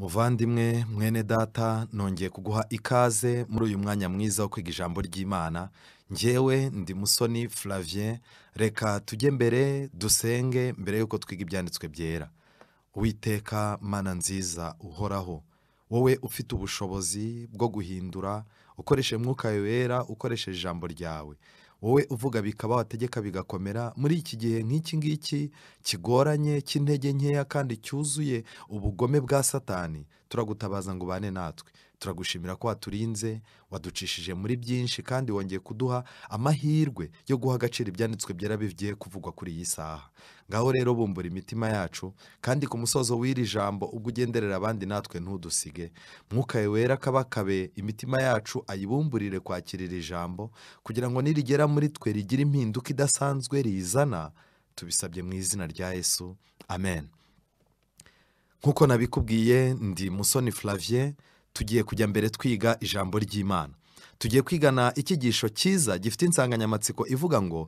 muvandimwe mwene data nongeye kuguha ikaze muri uyu mwanya mwiza wo kwiga ijambo ry'imana ngewe ndi musoni Flavien reka tujye mbere dusenge mbere y'uko twiga ibyanditswe byera witeka mana nziza uhoraho wowe ufite ubushobozi bwo guhindura ukoresheje mwuka wera ukoresheje ijambo ryawe wowe uvuga bikaba wategeka bigakomera muri iki gihe nk'iki ngiki kigoranye cy'intege nkeya kandi cyuzuye ubugome bwa satani turagutabaza ngo ubane natwe turagushimira ko waturinze waducishije muri byinshi kandi wongeye kuduha amahirwe yo guha agaciro ibyanditswe byera bigiye kuvugwa kuri iyi saha ngaho rero bumbura imitima yacu kandi ku musozo w'iri jambo ubwo ugenderera abandi natwe ntudusige mwukaye wera kabakabe imitima yacu ayibumburire kwakira iri jambo kugira ngo nirigera muri twe rigira impinduka idasanzwe rizana tubisabye mu izina rya yesu amen nk'uko nabikubwiye ndi musoni flavien tugiye kujya mbere twiga ijambo ry'imana tugiye kwigana icyigisho cyiza gifite insanganyamatsiko ivuga ngo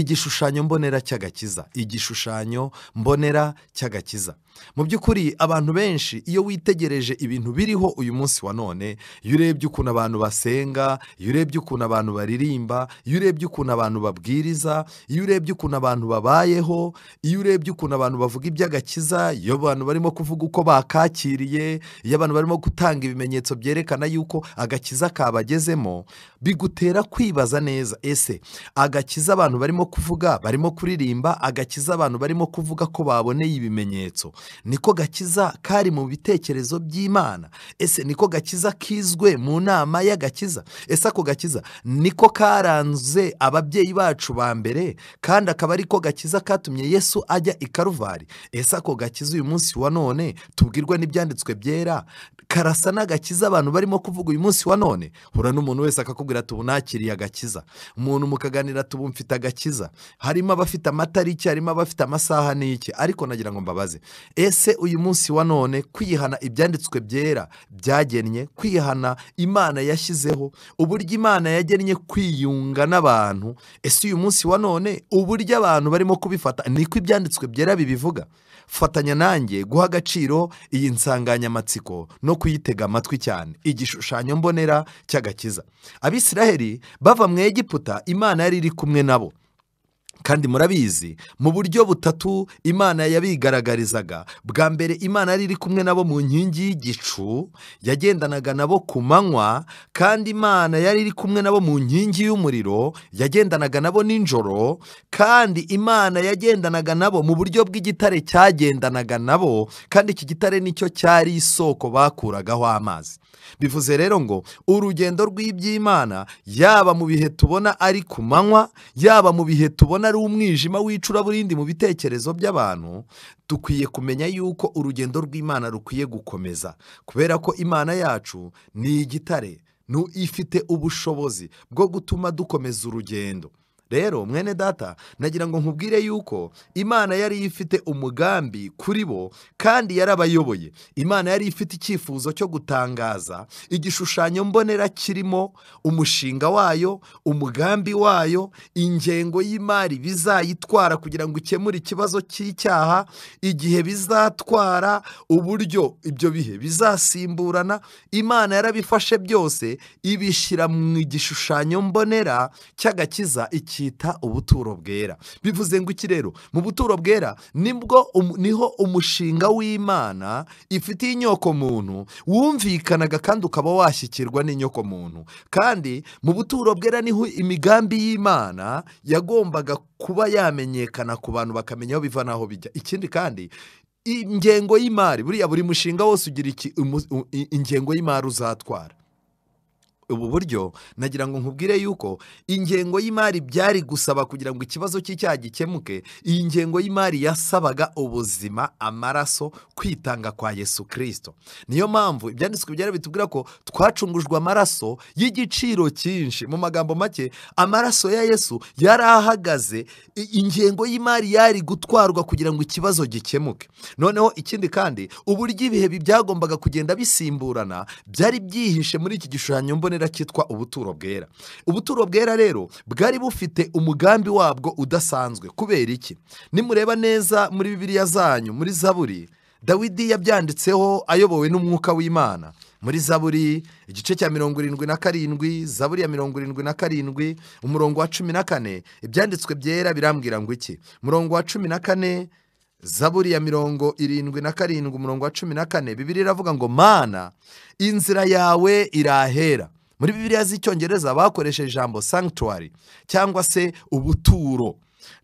igishushanyo mbonera cy'agakiza igishushanyo mbonera cy'agakiza mu by'ukuri abantu benshi iyo witegereje ibintu biriho uyu munsi wa none iyo urebye ukuntu abantu basenga iyo urebye ukuntu abantu baririmba iyo urebye ukuntu abantu babwiriza iyo urebye ukuntu abantu babayeho iyo urebye ukuntu abantu bavuga iby'agakiza iyo abantu barimo kuvuga uko bakakiriye iyo abantu barimo gutanga ibimenyetso byerekana yuko agakiza kabagezemo bigutera kwibaza neza ese agakiza abantu barimo kuvuga barimo kuririmba agakiza abantu barimo kuvuga ko baboneye ibimenyetso niko gakiza kari mu bitekerezo by'imana ese niko gakiza kizwe mu nama y'agakiza ese ako gakiza niko karanze ababyeyi bacu ba mbere kandi akaba ariko gakiza katumye yesu ajya i karuvari ese ako gakiza uyu munsi wa none tubwirwa n'ibyanditswe byera karasa n'agakiza abantu barimo kuvuga uyu munsi wa none hura n'umuntu wese akakubwira aramubwira nakiriye agakiza umuntu mukaganira mfite agakiza harimo abafite amata ari iki harimo abafite amasaha niki ariko nagira ngo mbabaze ese uyu munsi wa none kwihana ibyanditswe byera byagennye kwihana imana yashyizeho uburyo imana yagennye kwiyunga n'abantu ese uyu munsi wa none uburyo abantu barimo kubifata niko ibyanditswe byera bibivuga fatanya nanjye guha agaciro iyi nsanganyamatsiko no kuyitega amatwi cyane igishushanyo mbonera cy'agakiza abisiraheli bava mu egiputa imana yari iri kumwe nabo kandi murabizi mu buryo butatu imana yabigaragarizaga bwa mbere imana yari iri kumwe nabo mu nkingi y'igicu yagendanaga nabo ku manywa kandi imana yari iri kumwe nabo mu nkingi y'umuriro yagendanaga nabo nijoro kandi imana yagendanaga nabo mu buryo bw'igitare cyagendanaga nabo kandi iki gitare nicyo cyari isoko bakuragaho amazi bivuze rero ngo urugendo rw'iby'imana yaba mu bihe tubona ari ku manywa yaba mu bihe tubona ari umwijima w'icuraburindi mu bitekerezo by'abantu dukwiye kumenya yuko urugendo rw'imana rukwiye gukomeza kubera ko imana yacu ni igitare ifite ubushobozi bwo gutuma dukomeza urugendo rero mwene data nagira ngo nkubwire yuko imana yari ifite umugambi kuri bo kandi yarabayoboye imana yari ifite icyifuzo cyo gutangaza igishushanyo mbonera kirimo umushinga wayo umugambi wayo ingengo y'imari bizayitwara kugira ngo ukemure ikibazo cy'icyaha igihe bizatwara uburyo ibyo bihe bizasimburana imana yarabifashe byose ibishyira mu gishushanyo mbonera cy'agakiza iki bacyita ubuturo bwera bivuze ngo iki rero mu buturo bwera nibwo niho umushinga w'imana ifitiye inyoko muntu wumvikanaga kandi ukaba washyikirwa n'inyoko muntu kandi mu buturo bwera niho imigambi y'imana yagombaga kuba yamenyekana ku bantu bakamenya aho biva n'aho bijya ikindi kandi ingengo y'imari buriya buri mushinga wose ugira ingengo y'imari uzatwara ubu buryo nagira ngo nkubwire yuko ingengo y'imari byari gusaba kugira ngo ikibazo cy'icyaha gikemuke iyi ngengo y'imari yasabaga ubuzima amaraso kwitanga kwa yesu kirisito niyo mpamvu ibyanditswe byari bitubwira ko twacungujwe amaraso y'igiciro cyinshi mu magambo make amaraso ya yesu yari ahagaze ingengo y'imari yari gutwarwa kugira ngo ikibazo gikemuke noneho ikindi kandi uburyo ibihe byagombaga kugenda bisimburana byari byihishe muri iki gishushanyo mbonera cyera cyitwa ubuturo bwera ubuturo bwera rero bwari bufite umugambi wabwo udasanzwe kubera iki nimureba neza muri bibiliya zanyu muri zaburi dawidi yabyanditseho ayobowe n'umwuka w'imana muri zaburi igice cya mirongo irindwi na karindwi zaburi ya mirongo irindwi na karindwi umurongo wa cumi na kane ibyanditswe byera birambwira ngo iki umurongo wa cumi na kane zaburi ya mirongo irindwi na karindwi umurongo wa cumi na kane bibiri iravuga ngo mana inzira yawe irahera muri bibiliya z'icyongereza bakoresheje ijambo sanctuary cyangwa se ubuturo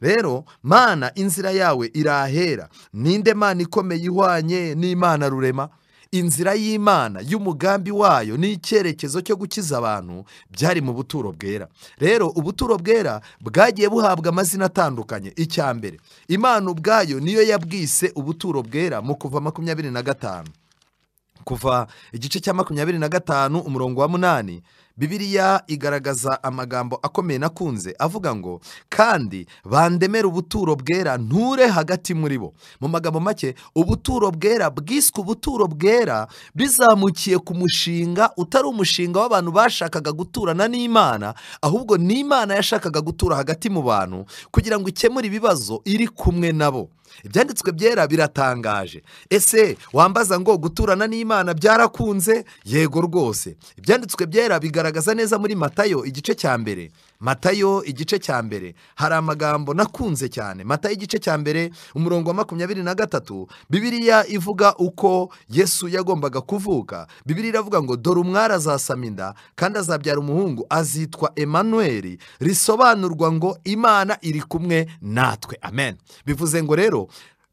rero mana inzira yawe irahera ninde mana ikomeye ihwanye n'imana rurema inzira y'imana y'umugambi wayo n'icyerekezo cyo gukiza abantu byari mu buturo bwera rero ubuturo bwera bwagiye buhabwa amazina atandukanye icya mbere imana ubwayo niyo yabwise ubuturo bwera mu kuva makumyabiri na gatanu kuva igice cya makumyabiri na gatanu umurongo wa munani bibiriya igaragaza amagambo akomeye nakunze avuga ngo kandi bandemere ubuturo bwera nture hagati muri bo mu magambo make ubuturo bwera bwiswe ubuturo bwera bizamukiye ku mushinga utari umushinga w'abantu bashakaga guturana n'imana ahubwo n'imana yashakaga gutura hagati mu bantu kugira ngo ikemure ibibazo iri kumwe nabo ibyanditswe byera biratangaje ese wambaza ngo guturana n'imana byarakunze yego rwose ibyanditswe byera bigaragaza neza muri matayo igice cya mbere matayo igice cya mbere hari amagambo nakunze cyane matayo igice cya mbere umurongo wa makumyabiri na gatatu bibiriya ivuga uko yesu yagombaga kuvuka bibiriya iravuga ngo dore umwari azasama inda kandi azabyara umuhungu azitwa emanuweli risobanurwa ngo imana iri kumwe natwe amen bivuze ngo rero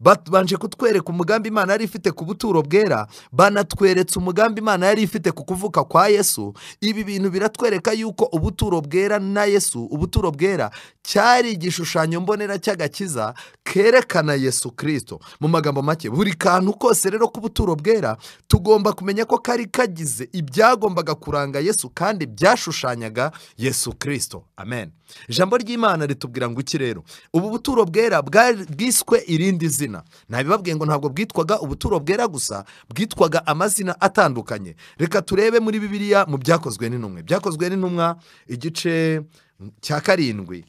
babanje kutwereka umugambi imana yari ifite ku buturo bwera banatweretse umugambi imana yari ifite ku kuvuka kwa yesu ibi bintu biratwereka yuko ubuturo bwera na yesu ubuturo bwera cyari igishushanyo mbonera cy'agakiza kerekana yesu kirisito mu magambo make buri kantu kose rero k'ubuturo bwera tugomba kumenya ko kari kagize ibyagombaga kuranga yesu kandi byashushanyaga yesu kirisito amen ijambo ry'imana ritubwira ngo iki rero ubu buturo bwera bwiswe irindi zina ntabibabwiye ngo ntabwo bwitwaga ubuturo bwera gusa bwitwaga amazina atandukanye reka turebe muri bibiliya mu byakozwe n'intumwe byakozwe n'intumwa igice cya karindwi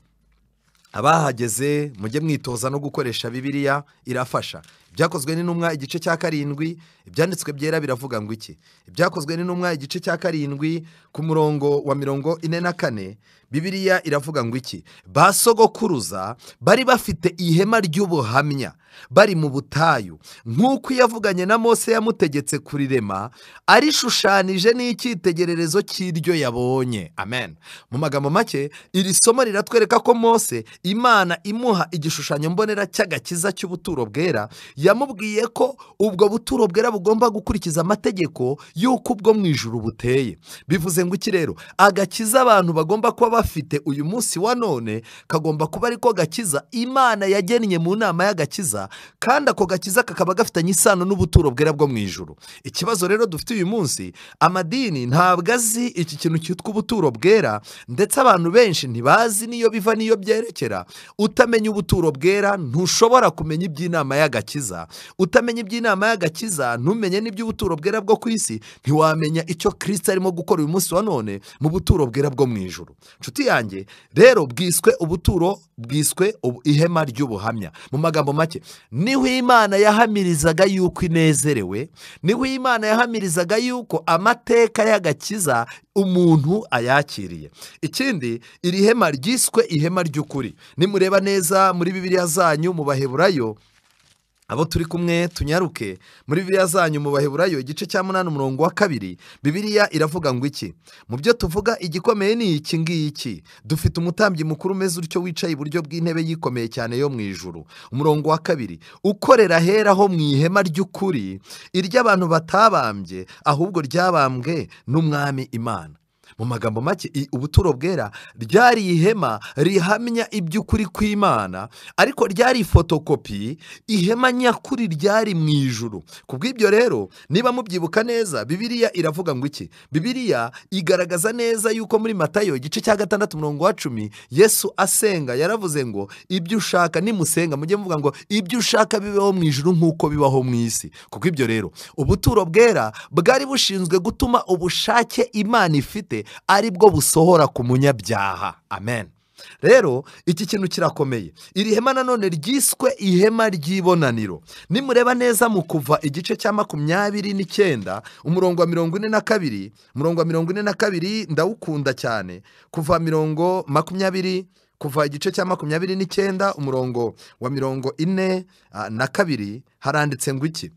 abahageze mujye mwitoza no gukoresha Bibiliya irafasha ibyakozwe n'intumwa igice cya karindwi ibyanditswe byera biravuga ngo iki ibyakozwe n'intumwa igice cya karindwi ku murongo wa mirongo ine na kane bibiriya iravuga ngo iki ba sogokuruza bari bafite ihema ry'ubuhamya bari mu butayu nk'uko yavuganye na mose yamutegetse kurirema arishushanije n'icyitegererezo cy'iryo yabonye amen mu magambo make iri somo riratwereka ko mose imana imuha igishushanyo mbonera cy'agakiza cy'ubuturo bwera yamubwiye ko ubwo buturo bwera bugomba gukurikiza amategeko y'uko ubwo mu ijuru buteye bivuze ngo iki rero agakiza abantu bagomba kuba bafite uyu munsi wa none kagomba kuba ariko gakiza imana yagennye mu nama y'agakiza kandi ako gakiza kakaba gafitanye isano n'ubuturo bwera bwo mu ijuru ikibazo rero dufite uyu munsi amadini ntabwo azi iki kintu cyitwa ubuturo bwera ndetse abantu benshi ntibazi n'iyo biva n'iyo byerekera utamenya ubuturo bwera ntushobora kumenya iby'inama y'agakiza y'agakiza utamenya iby'inama y'agakiza ntumenye n'iby'ubuturo bwera bwo ku isi ntiwamenya icyo kirisita arimo gukora uyu munsi wa none mu buturo bwera bwo mu ijoro inshuti yanjye rero bwiswe ubuturo bwiswe ihema ry'ubuhamya mu magambo make niho imana yahamirizaga yuko inezerewe niho imana yahamirizaga yuko amateka y'agakiza umuntu ayakiriye ikindi iri hema ryiswe ihema ry'ukuri nimureba neza muri bibiriya zanyu mu baheburayo abo turi kumwe tunyaruke muri biriya zanyu mu baheburayo igice cya munani umurongo wa kabiri bibiriya iravuga ngo iki mu byo tuvuga igikomeye ni iki ngiki dufite umutambyi mukuru umeze utyo wicaye iburyo bw'intebe yikomeye cyane yo mu ijuru umurongo wa kabiri ukorera ahera ho mu ihema ry'ukuri iry'abantu batabambye ahubwo ryabambwe n'umwami imana mu magambo make ubuturo bwera ryari ihema rihamya iby'ukuri kw'imana ariko ryari ifotokopi ihema nyakuri ryari mu ijuru ku bw'ibyo rero niba mubyibuka neza bibiriya iravuga ngo iki bibiriya igaragaza neza yuko muri matayo igice cya gatandatu umurongo wa cumi yesu asenga yaravuze ngo ibyo ushaka nimusenga mujye muvuga ngo ibyo ushaka bibeho mu ijuru nk'uko bibaho mu isi kuko ibyo rero ubuturo bwera bwari bushinzwe gutuma ubushake imana ifite bwe ari bwo busohora ku munyabyaha amen rero iki kintu kirakomeye iri hema nanone ryiswe ihema ry'ibonaniro nimureba neza mu kuva igice cya makumyabiri n'icyenda umurongo wa mirongo ine na kabiri umurongo wa mirongo ine na kabiri ndawukunda cyane kuva mirongo makumyabiri kuva igice cya makumyabiri n'icyenda umurongo wa mirongo ine ah, na kabiri haranditse ngo iki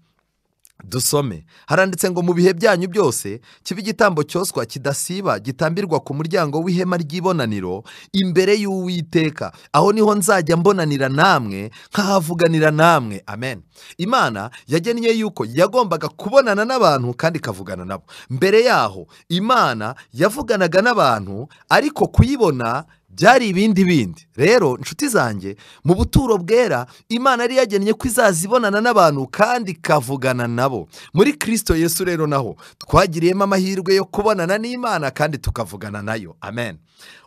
dusome haranditse ngo mu bihe byanyu byose kibe igitambo cyoswa kidasiba gitambirwa ku muryango w'ihema ry'ibonaniro imbere y'uwiteka aho niho nzajya mbonanira namwe nkahavuganira namwe amen imana yagennye yuko yagombaga kubonana n'abantu kandi ikavugana nabo mbere yaho imana yavuganaga n'abantu ariko kuyibona byari ibindi bindi rero inshuti zanjye mu buturo bwera imana yari yagennye ko izaza n'abantu kandi ikavugana nabo muri kirisito yesu rero naho twagiriyemo amahirwe yo kubonana n'imana kandi tukavugana nayo amen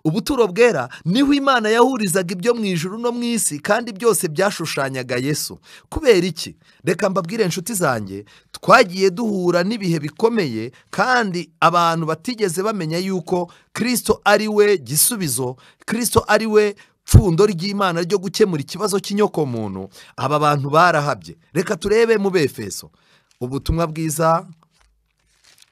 ubuturo bwera niho imana yahurizaga ibyo mu ijuru no mu isi kandi byose byashushanyaga yesu kubera iki reka mbabwire inshuti zanjye twagiye duhura n'ibihe bikomeye kandi abantu batigeze bamenya yuko kirisito ari we gisubizo kirisito ari we pfundo ry'imana ryo gukemura ikibazo cy'inyokomuntu aba bantu barahabye reka turebe mu befeso ubutumwa bwiza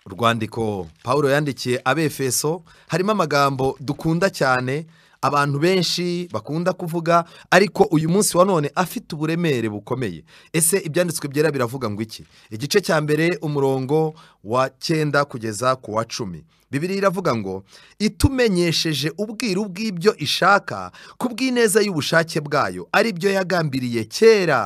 urwandiko paul yandikiye abefeso harimo amagambo dukunda cyane abantu benshi bakunda kuvuga ariko uyu munsi wa none afite uburemere bukomeye ese ibyanditswe byera biravuga ngo iki igice cya mbere umurongo wa cyenda kugeza ku wa cumi bibiri iravuga ngo itumenyesheje ubwiru bw'ibyo ishaka ku bw'ineza y'ubushake bwayo ari byo yagambiriye kera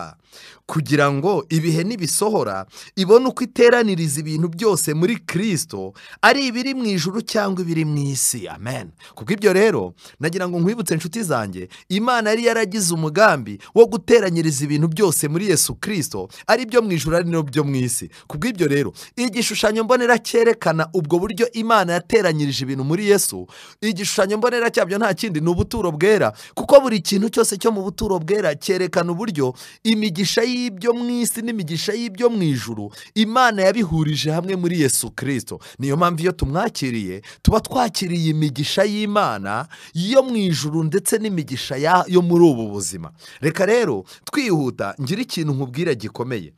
kugira ngo ibihe nibisohora ibone uko iteraniriza ibintu byose muri kirisito ari ibiri mu ijuru cyangwa ibiri mu isi amen kuko ibyo rero nagira ngo nkwibutse inshuti zanjye imana yari yaragize umugambi wo guteranyiriza ibintu byose muri yesu kirisito ari byo mu ijuru ari byo mu isi kubwo ibyo rero igishushanyo mbonera cyerekana ubwo buryo imana yateranyirije ibintu muri yesu igishushanyo mbonera cyabyo nta kindi ni ubuturo bwera kuko buri kintu cyose cyo mu buturo bwera cyerekana uburyo imigisha y'imana y'ibyo mu isi n'imigisha y'ibyo mu ijuru imana yabihurije hamwe muri yesu kirisito niyo mpamvu iyo tumwakiriye tuba twakiriye imigisha y'imana yo mu ijuru ndetse n'imigisha yo muri ubu buzima reka rero twihuta ngira ikintu nkubwira gikomeye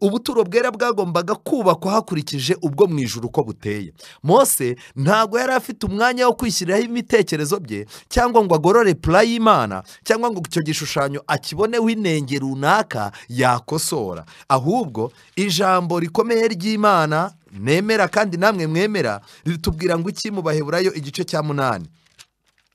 ubuturo bwera bwagombaga kubakwa hakurikije ubwo mu ijuru uko buteye mose ntabwo yari afite umwanya wo kwishyiriraho ibitekerezo bye cyangwa ngo agorore pura y'imana cyangwa ngo icyo gishushanyo akiboneho inenge runaka yakosora ahubwo ijambo rikomeye ry'imana nemera kandi namwe mwemera ritubwira ngo iki mu baheburayo igice cya munani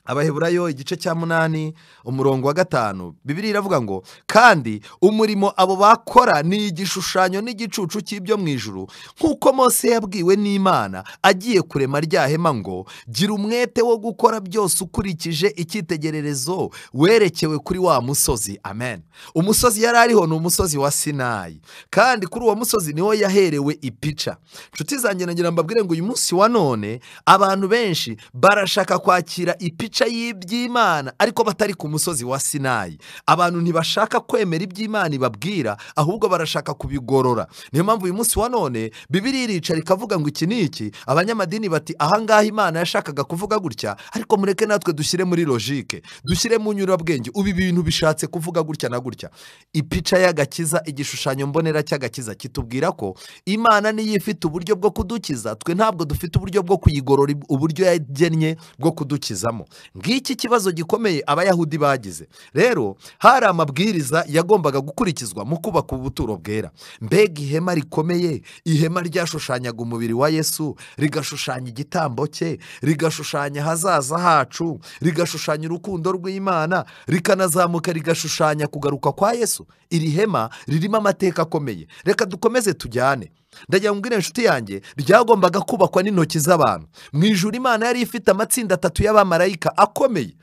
abaheburayo igice cya munani umurongo wa gatanu bibiri iravuga ngo kandi umurimo abo bakora ni igishushanyo n'igicucu cy'ibyo mu ijuru nk'uko Mose yabwiwe n'imana agiye kurema rya hema ngo gira umwete wo gukora byose ukurikije icyitegererezo werekewe kuri wa musozi amen umusozi yari ariho ni umusozi wa sinayi kandi kuri uwo musozi niho yaherewe ipica inshuti zanjye nagira mbabwire ngo uyu munsi wa none abantu benshi barashaka kwakira ipica bicaye iby'imana ariko batari ku musozi wa sinayi abantu ntibashaka kwemera iby'imana ibabwira ahubwo barashaka kubigorora niyo mpamvu uyu munsi wa none bibiri iricara rikavuga ngo iki ni iki abanyamadini bati ahangaha imana yashakaga kuvuga gutya ariko mureke natwe dushyire muri logike dushyire mu nyurabwenge ubu ibintu bishatse kuvuga gutya na gutya ipica y'agakiza igishushanyo mbonera cy'agakiza kitubwira ko imana niyo ifite uburyo bwo kudukiza twe ntabwo dufite uburyo bwo kuyigorora uburyo yagennye bwo kudukizamo ngiki kibazo gikomeye abayahudi bagize rero hari amabwiriza yagombaga gukurikizwa mu kubaka ubuturo bwera mbega ihema rikomeye ihema ryashushanyaga umubiri wa yesu rigashushanya igitambo cye rigashushanya ahazaza hacu rigashushanya urukundo rw'imana rikanazamuka rigashushanya kugaruka kwa yesu iri hema ririmo amateka akomeye reka dukomeze tujyane ndagira ngo mbwire inshuti yanjye ryagombaga kubakwa n'intoki z'abantu mu ijoro imana yari ifite amatsinda atatu y'abamarayika akomeye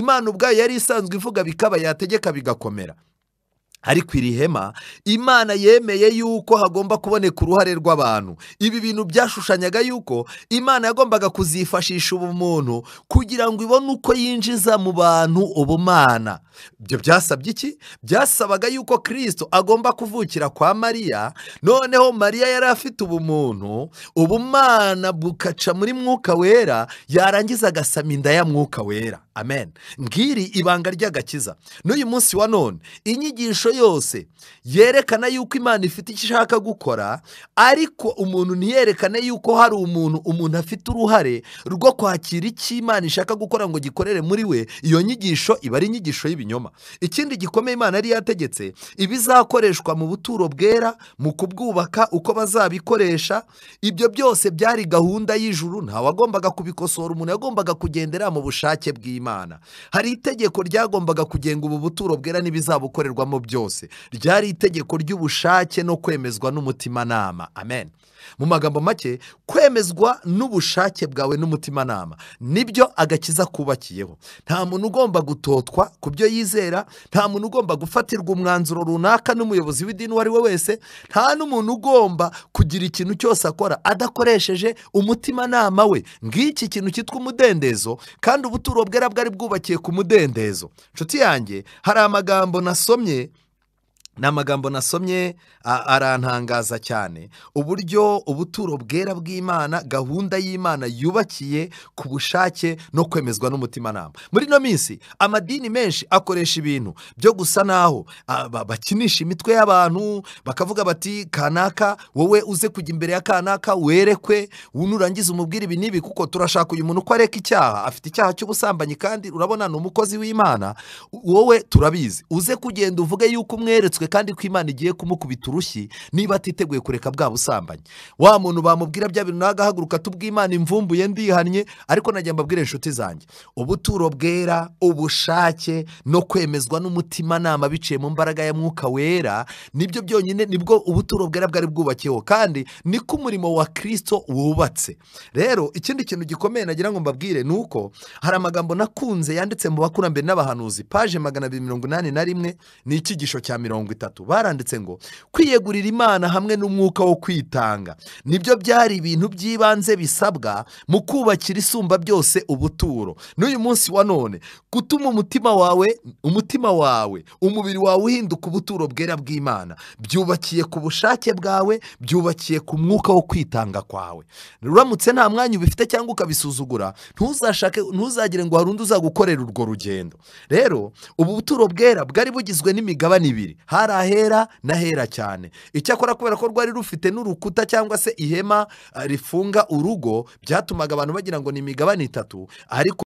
imana ubwayo yari isanzwe ivuga bikaba yategeka bigakomera ari ku iri hema imana yemeye yuko hagomba kuboneka uruhare rw'abantu ibi bintu byashushanyaga yuko imana yagombaga kuzifashisha ubumuntu kugira ngo ibone uko yinjiza mu bantu ubumana ibyo byasabye iki byasabaga yuko kirisito agomba kuvukira kwa mariya noneho mariya yari afite ubumuntu ubumana bukaca muri mwuka wera yarangiza agasama inda ya mwuka wera amen ngiri ibanga ry'agakiza n'uyu munsi wa none inyigisho yose yerekana yuko imana ifite icyo ishaka gukora ariko umuntu ntiyerekane yuko hari umuntu umuntu afite uruhare rwo kwakira icyo imana ishaka gukora ngo gikorere muri we iyo nyigisho iba ari inyigisho y'ibinyoma ikindi gikomeye imana yari yategetse ibizakoreshwa mu buturo bwera mu kubwubaka uko bazabikoresha ibyo byose byari gahunda y'ijuru ntawagombaga kubikosora umuntu yagombaga kugendera mu bushake bw'imana hari itegeko ryagombaga kugenga ubu buturo bwera n'ibizabukorerwamo byose cyose ryari itegeko ry'ubushake no kwemezwa n'umutimanama amen mu magambo make kwemezwa n'ubushake bwawe n'umutimanama nibyo agakiza kubakiyeho nta muntu ugomba gutotwa ku byo yizera nta muntu ugomba gufatirwa umwanzuro runaka n'umuyobozi w'idini uwo ari we wese nta n'umuntu ugomba kugira ikintu cyose akora adakoresheje umutimanama we ngiki kintu cyitwa umudendezo kandi ubuturo bwera bwari bwubakiye ku mudendezo nshuti yanjye hari amagambo nasomye ni amagambo nasomye arantangaza cyane uburyo ubuturo bwera bw'imana gahunda y'imana yubakiye ku bushake no kwemezwa n'umutimanama muri ino minsi amadini menshi akoresha ibintu byo gusa naho bakinisha imitwe y'abantu bakavuga bati kanaka wowe uze kujya imbere ya kanaka werekwe nurangiza umubwire ibi n'ibi kuko turashaka uyu muntu ko areka icyaha afite icyaha cy'ubusambanyi kandi urabona ni umukozi w'imana wowe turabizi uze kugenda uvuge yuko umweretswe yashutswe kandi ko imana igiye kumukubita urushyi niba atiteguye kureka bwa busambanyi wa muntu bamubwira bya bintu nawe tubw'imana imvumbuye ndihannye ariko najya mbabwire inshuti zanjye ubuturo bwera ubushake no kwemezwa n'umutimanama biciye mu mbaraga ya mwuka wera nibyo byonyine nibwo ubuturo bwera bwari bwubakiyeho kandi ni ko umurimo wa kirisito wubatse rero ikindi kintu gikomeye nagira ngo mbabwire ni uko hari amagambo nakunze yanditse mu bakurambere n'abahanuzi paje magana abiri mirongo inani na rimwe ni icyigisho cya mirongo bitatu baranditse ngo kwiyegurira imana hamwe n'umwuka wo kwitanga nibyo byari ibintu by'ibanze bisabwa mu kubakira isumba byose ubuturo n'uyu munsi wa none gutuma umutima wawe umutima wawe umubiri wawe uhinduka ubuturo bwera bw'imana byubakiye ku bushake bwawe byubakiye ku mwuka wo kwitanga kwawe uramutse nta mwanya ubifite cyangwa ukabisuzugura ntuzashake ntuzagire ngo hari undi uzagukorera urwo rugendo rero ubu buturo bwera bwari bugizwe n'imigabane ibiri hari hari ahera n'ahera cyane icyakora kubera ko rwari rufite n'urukuta cyangwa se ihema eh, rifunga urugo byatumaga abantu bagira ngo ni imigabane itatu ariko